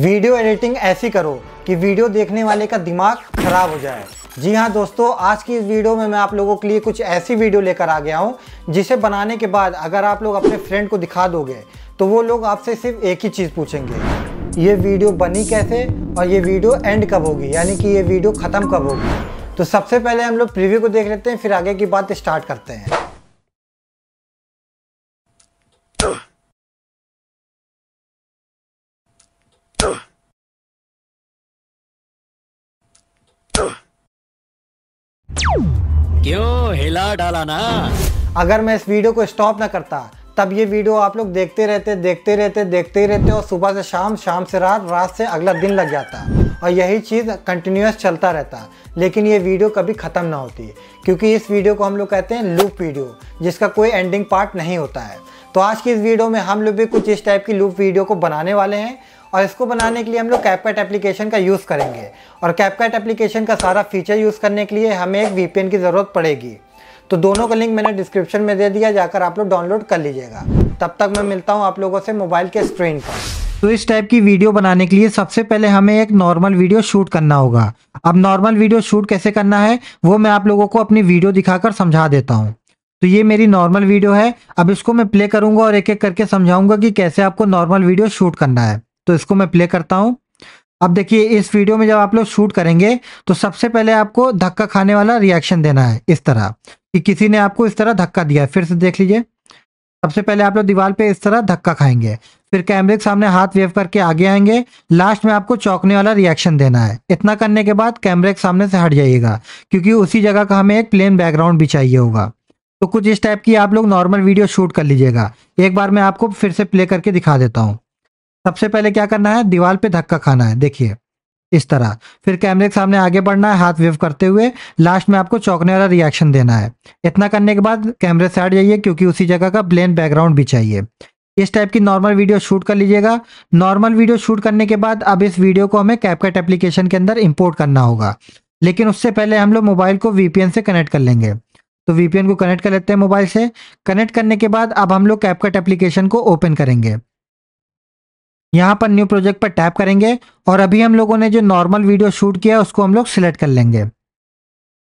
video editing ऐसी करो कि वीडियो देखने वाले का दिमाग खराब हो जाए जी हाँ दोस्तों आज की इस वीडियो में मैं आप लोगों के लिए कुछ ऐसी वीडियो लेकर आ गया हूँ जिसे बनाने के बाद अगर आप लोग अपने फ्रेंड को दिखा दोगे तो वो लोग आपसे सिर्फ एक ही चीज़ पूछेंगे ये वीडियो बनी कैसे और ये वीडियो एंड कब होगी यानी कि ये वीडियो ख़त्म कब होगी तो सबसे पहले हम लोग प्रिव्यू को देख लेते हैं फिर आगे की बात स्टार्ट करते हैं क्यों हिला डाला ना अगर मैं इस वीडियो को स्टॉप ना करता तब ये वीडियो आप लोग देखते रहते देखते रहते देखते ही रहते और सुबह से शाम शाम से रात रात से अगला दिन लग जाता और यही चीज़ कंटिन्यूस चलता रहता लेकिन ये वीडियो कभी ख़त्म ना होती क्योंकि इस वीडियो को हम लोग कहते हैं लूप वीडियो जिसका कोई एंडिंग पार्ट नहीं होता है तो आज की इस वीडियो में हम लोग भी कुछ इस टाइप की लूप वीडियो को बनाने वाले हैं और इसको बनाने के लिए हम लोग कैपकट एप्लीकेशन का यूज़ करेंगे और कैपकट एप्लीकेशन का सारा फीचर यूज़ करने के लिए हमें एक वीपीएन की ज़रूरत पड़ेगी तो दोनों का लिंक मैंने डिस्क्रिप्शन में दे दिया जाकर आप लोग डाउनलोड कर लीजिएगा तब तक मैं मिलता हूँ आप लोगों से मोबाइल के स्क्रीन पर तो इस टाइप की वीडियो बनाने के लिए सबसे पहले हमें एक नॉर्मल वीडियो शूट करना होगा अब नॉर्मल वीडियो शूट कैसे करना है वो मैं आप लोगों को अपनी वीडियो दिखाकर समझा देता हूँ तो ये मेरी नॉर्मल वीडियो है अब इसको मैं प्ले करूंगा और एक एक करके समझाऊंगा कि कैसे आपको नॉर्मल वीडियो शूट करना है तो इसको मैं प्ले करता हूँ अब देखिए इस वीडियो में जब आप लोग शूट करेंगे तो सबसे पहले आपको धक्का खाने वाला रिएक्शन देना है इस तरह कि किसी ने आपको इस तरह धक्का दिया फिर से देख लीजिए सबसे पहले आप लोग दीवार पे इस तरह धक्का खाएंगे फिर कैमरे के सामने हाथ वेव करके आगे आएंगे लास्ट में आपको चौंकने वाला रिएक्शन देना है इतना करने के बाद कैमरे के सामने से हट जाइएगा क्योंकि उसी जगह का हमें एक प्लेन बैकग्राउंड भी चाहिए होगा तो कुछ इस टाइप की आप लोग नॉर्मल वीडियो शूट कर लीजिएगा एक बार मैं आपको फिर से प्ले करके दिखा देता हूँ सबसे पहले क्या करना है दीवार पे धक्का खाना है देखिए इस तरह फिर कैमरे के सामने आगे बढ़ना है हाथ वेव करते हुए लास्ट में आपको चौंकने वाला रिएक्शन देना है इतना करने के बाद कैमरे से हट जाइए क्योंकि उसी जगह का प्लेन बैकग्राउंड भी चाहिए इस टाइप की नॉर्मल वीडियो शूट कर लीजिएगा नॉर्मल वीडियो शूट करने के बाद अब इस वीडियो को हमें कैपकट एप्लीकेशन के अंदर इंपोर्ट करना होगा लेकिन उससे पहले हम लोग मोबाइल को वीपीएन से कनेक्ट कर लेंगे तो वीपीएन को कनेक्ट कर लेते हैं मोबाइल से कनेक्ट करने के बाद अब हम लोग कैपकट एप्लीकेशन को ओपन करेंगे यहाँ पर न्यू प्रोजेक्ट पर टैप करेंगे और अभी हम लोगों ने जो नॉर्मल वीडियो शूट किया है उसको हम लोग सिलेक्ट कर लेंगे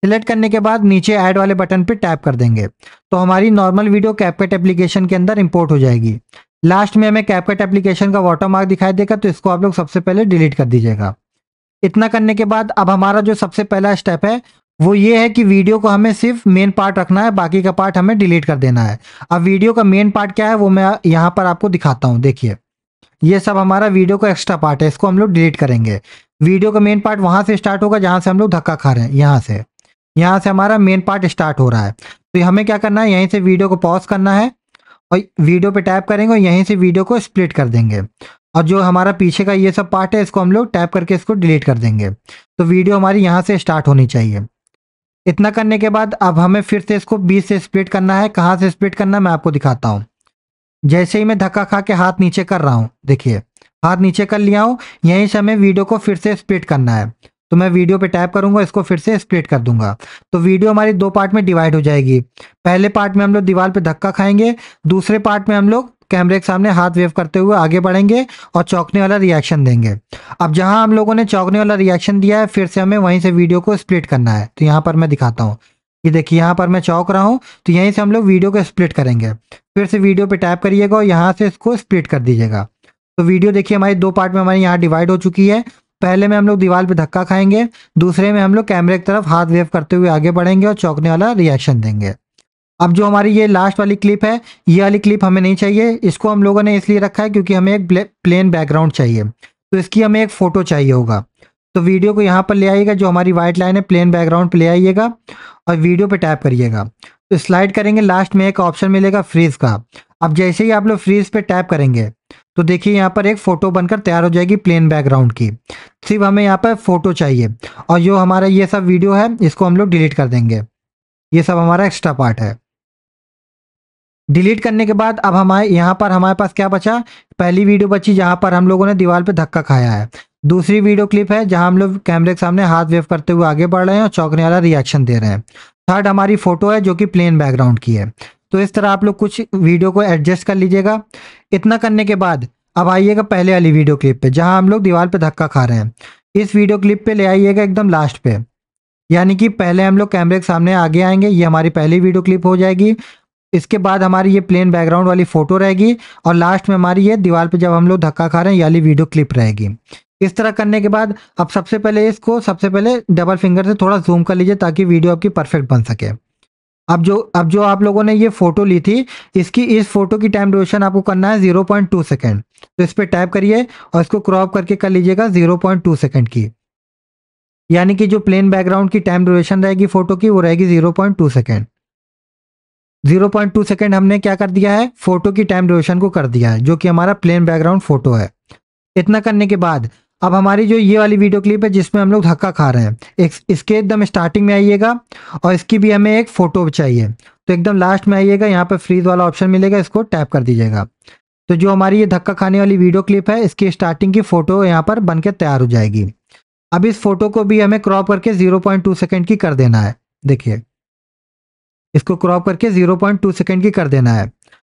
सिलेक्ट करने के बाद नीचे ऐड वाले बटन पर टैप कर देंगे तो हमारी नॉर्मल वीडियो कैपकट एप्लीकेशन के अंदर इंपोर्ट हो जाएगी लास्ट में हमें कैपकट एप्लीकेशन का वाटरमार्क दिखाई देगा तो इसको आप लोग सबसे पहले डिलीट कर दीजिएगा इतना करने के बाद अब हमारा जो सबसे पहला स्टेप है वो ये है कि वीडियो को हमें सिर्फ मेन पार्ट रखना है बाकी का पार्ट हमें डिलीट कर देना है अब वीडियो का मेन पार्ट क्या है वो मैं यहाँ पर आपको दिखाता हूँ देखिए ये सब हमारा वीडियो का एक्स्ट्रा पार्ट है इसको हम लोग डिलीट करेंगे वीडियो का मेन पार्ट वहाँ से स्टार्ट होगा जहाँ से हम लोग धक्का खा रहे हैं यहाँ से यहाँ से हमारा मेन पार्ट स्टार्ट हो रहा है तो हमें क्या करना है यहीं से वीडियो को पॉज करना है और वीडियो पे टैप करेंगे और यहीं से वीडियो को स्प्लिट कर देंगे और जो हमारा पीछे का ये सब पार्ट है इसको हम लोग टैप करके इसको डिलीट कर देंगे तो वीडियो हमारी यहाँ से स्टार्ट होनी चाहिए इतना करने के बाद अब हमें फिर से इसको बीस से स्प्लिट करना है कहाँ से स्प्लिट करना है मैं आपको दिखाता हूँ जैसे ही मैं धक्का खा के हाथ नीचे कर रहा हूँ देखिए हाथ नीचे कर लिया हूँ यहीं से हमें वीडियो को फिर से स्प्लिट करना है तो मैं वीडियो पे टैप करूंगा इसको फिर से स्प्लिट कर दूंगा तो वीडियो हमारी दो पार्ट में डिवाइड हो जाएगी पहले पार्ट में हम लोग दीवार पे धक्का खाएंगे दूसरे पार्ट में हम लोग कैमरे के सामने हाथ वेव करते हुए आगे बढ़ेंगे और चौंकने वाला रिएक्शन देंगे अब जहां हम लोगों ने चौंकने वाला रिएक्शन दिया है फिर से हमें वहीं से वीडियो को स्प्लिट करना है तो यहाँ पर मैं दिखाता हूँ ये देखिए यहाँ पर मैं चौक रहा हूँ तो यहीं से हम लोग वीडियो को स्प्लिट करेंगे फिर से वीडियो पे टैप करिएगा और यहाँ से इसको स्प्लिट कर दीजिएगा तो वीडियो देखिए हमारी दो पार्ट में हमारी यहाँ डिवाइड हो चुकी है पहले में हम लोग दीवार पे धक्का खाएंगे दूसरे में हम लोग कैमरे की तरफ हाथ वेव करते हुए आगे बढ़ेंगे और चौंकने वाला रिएक्शन देंगे अब जो हमारी ये लास्ट वाली क्लिप है ये वाली क्लिप हमें नहीं चाहिए इसको हम लोगों ने इसलिए रखा है क्योंकि हमें एक प्लेन बैकग्राउंड चाहिए तो इसकी हमें एक फ़ोटो चाहिए होगा तो वीडियो को यहाँ पर ले आइएगा जो हमारी वाइट लाइन है प्लेन बैकग्राउंड पर ले आइएगा और वीडियो पर टैप करिएगा तो स्लाइड करेंगे लास्ट में एक ऑप्शन मिलेगा फ्रीज का अब जैसे ही आप लोग फ्रीज पे टैप करेंगे तो देखिए यहाँ पर एक फ़ोटो बनकर तैयार हो जाएगी प्लेन बैकग्राउंड की सिर्फ हमें यहाँ पर फ़ोटो चाहिए और जो हमारा ये सब वीडियो है इसको हम लोग डिलीट कर देंगे ये सब हमारा एक्स्ट्रा पार्ट है डिलीट करने के बाद अब हमारे यहाँ पर हमारे पास क्या बचा पहली वीडियो बची जहाँ पर हम लोगों ने दीवार पर धक्का खाया है दूसरी वीडियो क्लिप है जहां हम लोग कैमरे के सामने हाथ वेव करते हुए आगे बढ़ रहे हैं और चौंकने वाला रिएक्शन दे रहे हैं थर्ड हमारी फोटो है जो कि प्लेन बैकग्राउंड की है तो इस तरह आप लोग कुछ वीडियो को एडजस्ट कर लीजिएगा इतना करने के बाद अब आइएगा पहले वाली वीडियो क्लिप पे जहां हम लोग दीवार पे धक्का खा रहे हैं इस वीडियो क्लिप पे ले आइएगा एकदम लास्ट पे यानी कि पहले हम लोग कैमरे के सामने आगे आएंगे ये हमारी पहली वीडियो क्लिप हो जाएगी इसके बाद हमारी ये प्लेन बैकग्राउंड वाली फ़ोटो रहेगी और लास्ट में हमारी ये दीवार पे जब हम लोग धक्का खा रहे हैं ये वाली वीडियो क्लिप रहेगी इस तरह करने के बाद अब सबसे पहले इसको सबसे पहले डबल फिंगर से थोड़ा जूम कर लीजिए ताकि वीडियो आपकी परफेक्ट बन सके अब जो अब जो आप लोगों ने ये फ़ोटो ली थी इसकी इस फोटो की टाइम ड्यूरेशन आपको करना है जीरो पॉइंट टू सेकेंड तो इस पर टाइप करिए और इसको क्रॉप करके कर लीजिएगा जीरो पॉइंट टू सेकेंड की यानी कि जो प्लेन बैकग्राउंड की टाइम ड्यूरेशन रहेगी फ़ोटो की वो रहेगी zero point two second zero point two second हमने क्या कर दिया है फ़ोटो की टाइम ड्यूरेशन को कर दिया है जो कि हमारा प्लेन बैकग्राउंड फ़ोटो है इतना करने के बाद अब हमारी जो ये वाली वीडियो क्लिप है जिसमें हम लोग धक्का खा रहे हैं एक इसके एकदम स्टार्टिंग में आइएगा और इसकी भी हमें एक फ़ोटो चाहिए तो एकदम लास्ट में आइएगा यहाँ पर फ्रीज वाला ऑप्शन मिलेगा इसको टैप कर दीजिएगा तो जो हमारी ये धक्का खाने वाली वीडियो क्लिप है इसकी स्टार्टिंग की फ़ोटो यहाँ पर बन के तैयार हो जाएगी अब इस फ़ोटो को भी हमें क्रॉप करके ज़ीरो पॉइंट टू सेकेंड की कर देना है देखिए इसको क्रॉप करके ज़ीरो पॉइंट टू सेकेंड की कर देना है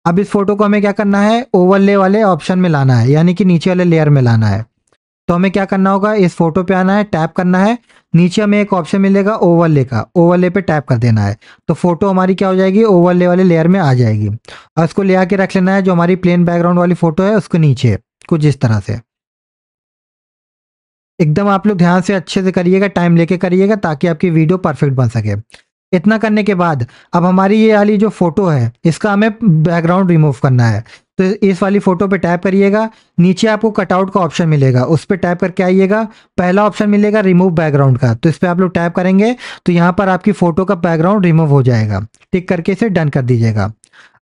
अब इस फोटो को हमें क्या करना है ओवरले वाले ऑप्शन में लाना है यानी कि नीचे वाले लेयर में लाना है तो हमें क्या करना होगा इस फोटो पे आना है टैप करना है नीचे हमें एक ऑप्शन मिलेगा ओवरले का ओवरले पे टैप कर देना है तो फोटो हमारी क्या हो जाएगी ओवरले वाले लेयर में आ जाएगी और उसको ले आके रख लेना है जो हमारी प्लेन बैकग्राउंड वाली फोटो है उसको नीचे कुछ इस तरह से एकदम आप लोग ध्यान से अच्छे से करिएगा टाइम लेके करिएगा ताकि आपकी वीडियो परफेक्ट बन सके इतना करने के बाद अब हमारी ये वाली जो फोटो है इसका हमें बैकग्राउंड रिमूव करना है तो इस वाली फ़ोटो पे टैप करिएगा नीचे आपको कटआउट का ऑप्शन मिलेगा उस पर टैप करके आइएगा पहला ऑप्शन मिलेगा रिमूव बैकग्राउंड का तो इस पर आप लोग टैप करेंगे तो यहाँ पर आपकी फ़ोटो का बैकग्राउंड रिमूव हो जाएगा टिक करके इसे डन कर दीजिएगा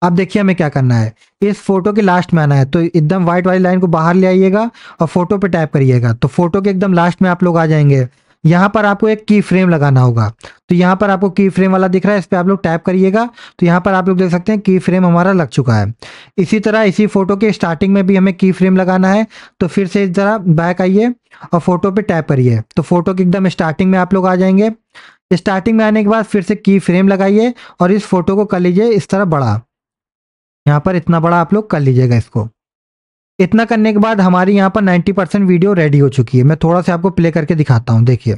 अब देखिए हमें क्या करना है इस फोटो के लास्ट में आना है तो एकदम व्हाइट वाली लाइन को बाहर ले आइएगा और फोटो पे टैप करिएगा तो फोटो के एकदम लास्ट में आप लोग आ जाएंगे यहाँ पर आपको एक की फ्रेम लगाना होगा तो यहाँ पर आपको की फ्रेम वाला दिख रहा है इस पर आप लोग टैप करिएगा तो यहाँ पर आप लोग देख सकते हैं की फ्रेम हमारा लग चुका है इसी तरह इसी फोटो के स्टार्टिंग में भी हमें की फ्रेम लगाना है तो फिर से इस तरह बैक आइए और फोटो पे टैप करिए तो फोटो के एकदम स्टार्टिंग में आप लोग आ जाएंगे स्टार्टिंग में आने के बाद फिर से की फ्रेम लगाइए और इस फोटो को कर लीजिए इस तरह बड़ा यहाँ पर इतना बड़ा आप लोग कर लीजिएगा इसको इतना करने के बाद हमारी यहाँ पर 90 परसेंट वीडियो रेडी हो चुकी है मैं थोड़ा सा आपको प्ले करके दिखाता हूँ देखिए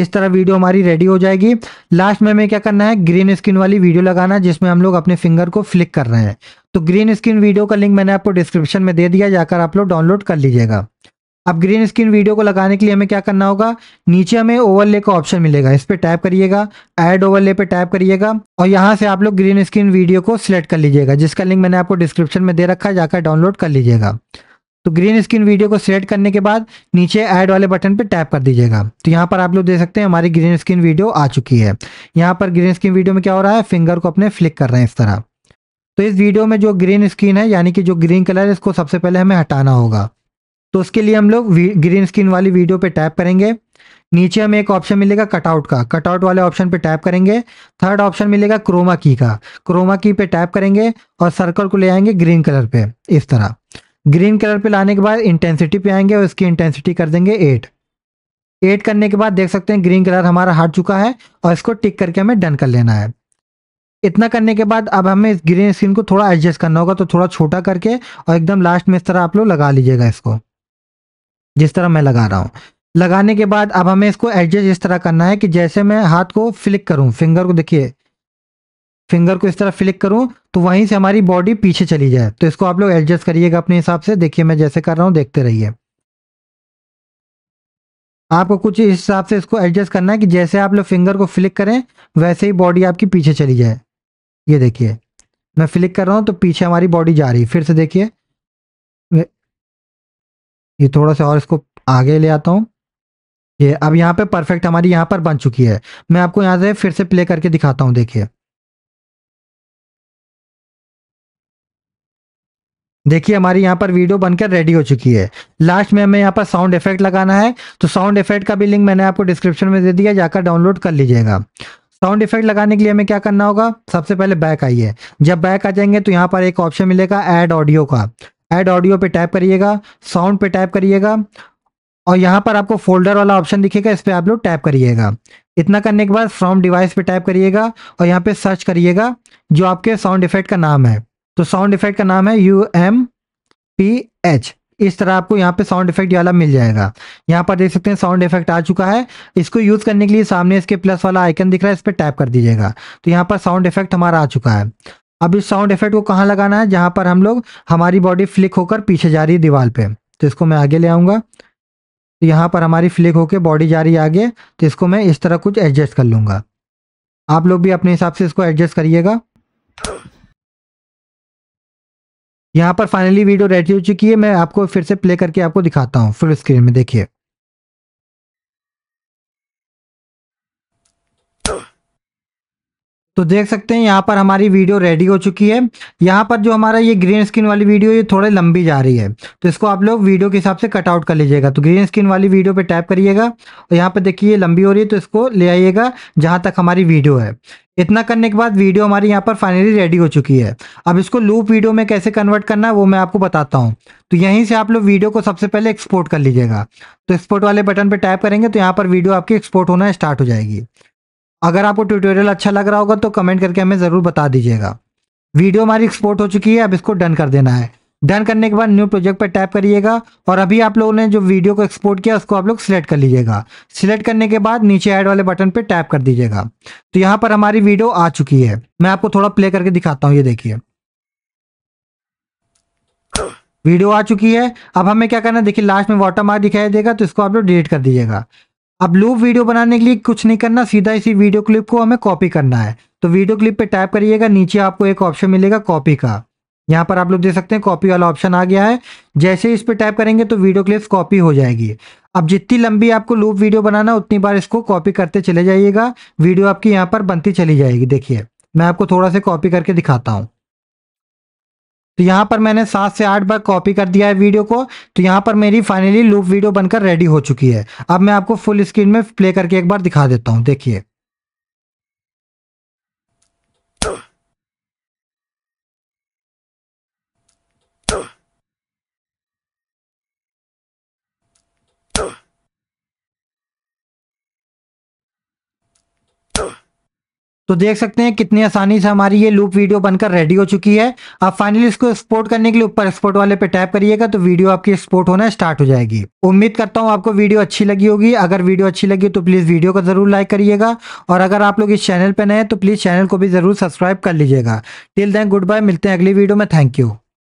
इस तरह वीडियो हमारी रेडी हो जाएगी लास्ट में हमें क्या करना है ग्रीन स्क्रीन वाली वीडियो लगाना है जिसमें हम लोग अपने फिंगर को फ्लिक कर रहे हैं तो ग्रीन स्क्रीन वीडियो का लिंक मैंने आपको डिस्क्रिप्शन में दे दिया जाकर आप लोग डाउनलोड कर लीजिएगा अब ग्रीन स्क्रीन वीडियो को लगाने के लिए हमें क्या करना होगा नीचे हमें ओवरले का ऑप्शन मिलेगा इस पर टैप करिएगा ऐड ओवरले पे टैप करिएगा और यहाँ से आप लोग ग्रीन स्क्रीन वीडियो को सिलेक्ट कर लीजिएगा जिसका लिंक मैंने आपको डिस्क्रिप्शन में दे रखा है जाकर डाउनलोड कर लीजिएगा तो ग्रीन स्क्रीन वीडियो को सिलेक्ट करने के बाद नीचे ऐड वाले बटन पर टैप कर दीजिएगा तो यहाँ पर आप लोग देख सकते हैं हमारी ग्रीन स्क्रीन वीडियो आ चुकी है यहाँ पर ग्रीन स्क्रीन वीडियो में क्या हो रहा है फिंगर को अपने फ्लिक कर रहे हैं इस तरह तो इस वीडियो में जो ग्रीन स्क्रीन है यानी कि जो ग्रीन कलर है इसको सबसे पहले हमें हटाना होगा तो उसके लिए हम लोग ग्रीन स्क्रीन वाली वीडियो पे टैप करेंगे नीचे हमें एक ऑप्शन मिलेगा कटआउट का कटआउट वाले ऑप्शन पे टैप करेंगे थर्ड ऑप्शन मिलेगा क्रोमा की का क्रोमा की पे टैप करेंगे और सर्कल को ले आएंगे ग्रीन कलर पे इस तरह ग्रीन कलर पे लाने के बाद इंटेंसिटी पे आएंगे और इसकी इंटेंसिटी कर देंगे एट एट करने के बाद देख सकते हैं ग्रीन कलर हमारा हट चुका है और इसको टिक करके हमें डन कर लेना है इतना करने के बाद अब हमें इस ग्रीन स्क्रीन को थोड़ा एडजस्ट करना होगा तो थोड़ा छोटा करके और एकदम लास्ट में इस तरह आप लोग लगा लीजिएगा इसको जिस तरह मैं लगा रहा हूँ लगाने के बाद अब हमें इसको एडजस्ट इस तरह करना है कि जैसे मैं हाथ को फ्लिक करूँ फिंगर को देखिए फिंगर को इस तरह फ्लिक करूँ तो वहीं से हमारी बॉडी पीछे चली जाए तो इसको आप लोग एडजस्ट करिएगा अपने हिसाब से देखिए मैं जैसे कर रहा हूँ देखते रहिए आपको कुछ इस हिसाब से इसको एडजस्ट करना है कि जैसे आप लोग फिंगर को फ्लिक करें वैसे ही बॉडी आपकी पीछे चली जाए ये देखिए मैं फ्लिक कर रहा हूँ तो पीछे हमारी बॉडी जा रही है फिर से देखिए ये थोड़ा सा और इसको आगे ले आता हूँ ये अब यहाँ पे परफेक्ट हमारी यहाँ पर बन चुकी है मैं आपको यहाँ से फिर से प्ले करके दिखाता हूँ देखिए देखिए हमारी यहाँ पर वीडियो बनकर रेडी हो चुकी है लास्ट में हमें यहाँ पर साउंड इफेक्ट लगाना है तो साउंड इफेक्ट का भी लिंक मैंने आपको डिस्क्रिप्शन में दे दिया जाकर डाउनलोड कर लीजिएगा साउंड इफेक्ट लगाने के लिए हमें क्या करना होगा सबसे पहले बैक आइए जब बैक आ जाएंगे तो यहाँ पर एक ऑप्शन मिलेगा एड ऑडियो का ऐड ऑडियो पे टैप करिएगा साउंड पे टैप करिएगा और यहाँ पर आपको फोल्डर वाला ऑप्शन दिखेगा इस पर आप लोग टैप करिएगा इतना करने के बाद फ्रॉम डिवाइस पे टैप करिएगा और यहाँ पे सर्च करिएगा जो आपके साउंड इफेक्ट का नाम है तो साउंड इफेक्ट का नाम है यू एम पी एच इस तरह आपको यहाँ पे साउंड इफेक्ट वाला मिल जाएगा यहाँ पर देख सकते हैं साउंड इफेक्ट आ चुका है इसको यूज़ करने के लिए सामने इसके प्लस वाला आइकन दिख रहा है इस पर टैप कर दीजिएगा तो यहाँ पर साउंड इफेक्ट हमारा आ चुका है अब इस साउंड इफेक्ट को कहाँ लगाना है जहाँ पर हम लोग हमारी बॉडी फ्लिक होकर पीछे जा रही है दीवार पे तो इसको मैं आगे ले आऊँगा तो यहाँ पर हमारी फ्लिक होकर बॉडी जा रही है आगे तो इसको मैं इस तरह कुछ एडजस्ट कर लूँगा आप लोग भी अपने हिसाब से इसको एडजस्ट करिएगा यहाँ पर फाइनली वीडियो रेडी हो चुकी है मैं आपको फिर से प्ले करके आपको दिखाता हूँ फुल स्क्रीन में देखिए तो देख सकते हैं यहाँ पर हमारी वीडियो रेडी हो चुकी है यहाँ पर जो हमारा ये ग्रीन स्क्रीन वाली वीडियो ये थोड़ी लंबी जा रही है तो इसको आप लोग वीडियो के हिसाब से कटआउट कर लीजिएगा तो ग्रीन स्क्रीन वाली वीडियो पे टैप करिएगा और यहाँ पर देखिए ये लंबी हो रही है तो इसको ले आइएगा जहाँ तक हमारी वीडियो है इतना करने के बाद वीडियो हमारी यहाँ पर फाइनली रेडी हो चुकी है अब इसको लूप वीडियो में कैसे कन्वर्ट करना है वो मैं आपको बताता हूँ तो यहीं से आप लोग वीडियो को सबसे पहले एक्सपोर्ट कर लीजिएगा तो एक्सपोर्ट वाले बटन पर टैप करेंगे तो यहाँ पर वीडियो आपकी एक्सपोर्ट होना स्टार्ट हो जाएगी अगर आपको ट्यूटोरियल अच्छा लग रहा होगा तो कमेंट करके हमें ज़रूर बता दीजिएगा वीडियो हमारी एक्सपोर्ट हो चुकी है अब इसको डन कर देना है डन करने के बाद न्यू प्रोजेक्ट पर टैप करिएगा और अभी आप लोगों ने जो वीडियो को एक्सपोर्ट किया उसको आप लोग सिलेक्ट कर लीजिएगा सिलेक्ट करने के बाद नीचे ऐड वाले बटन पर टैप कर दीजिएगा तो यहाँ पर हमारी वीडियो आ चुकी है मैं आपको थोड़ा प्ले करके दिखाता हूँ ये देखिए वीडियो आ चुकी है अब हमें क्या करना है देखिए लास्ट में वाटर मार्क दिखाई देगा तो इसको आप लोग डिलीट कर दीजिएगा अब लूप वीडियो बनाने के लिए कुछ नहीं करना सीधा इसी वीडियो क्लिप को हमें कॉपी करना है तो वीडियो क्लिप पे टाइप करिएगा नीचे आपको एक ऑप्शन मिलेगा कॉपी का यहाँ पर आप लोग देख सकते हैं कॉपी वाला ऑप्शन आ गया है जैसे इस पर टाइप करेंगे तो वीडियो क्लिप कॉपी हो जाएगी अब जितनी लंबी आपको लूप वीडियो बनाना उतनी बार इसको कॉपी करते चले जाइएगा वीडियो आपकी यहाँ पर बनती चली जाएगी देखिए मैं आपको थोड़ा सा कॉपी करके दिखाता हूँ तो यहाँ पर मैंने सात से आठ बार कॉपी कर दिया है वीडियो को तो यहाँ पर मेरी फाइनली लूप वीडियो बनकर रेडी हो चुकी है अब मैं आपको फुल स्क्रीन में प्ले करके एक बार दिखा देता हूँ देखिए तो देख सकते हैं कितनी आसानी से हमारी ये लूप वीडियो बनकर रेडी हो चुकी है आप फाइनली इसको एक्सपोर्ट करने के लिए ऊपर एक्सपोर्ट वाले पे टैप करिएगा तो वीडियो आपकी एक्सपोर्ट होना स्टार्ट हो जाएगी उम्मीद करता हूं आपको वीडियो अच्छी लगी होगी अगर वीडियो अच्छी लगी तो प्लीज़ वीडियो को ज़रूर लाइक करिएगा और अगर आप लोग इस चैनल पर नए तो प्लीज़ चैनल को भी ज़रूर सब्सक्राइब कर लीजिएगा टिल देन गुड बाय मिलते हैं अगली वीडियो में थैंक यू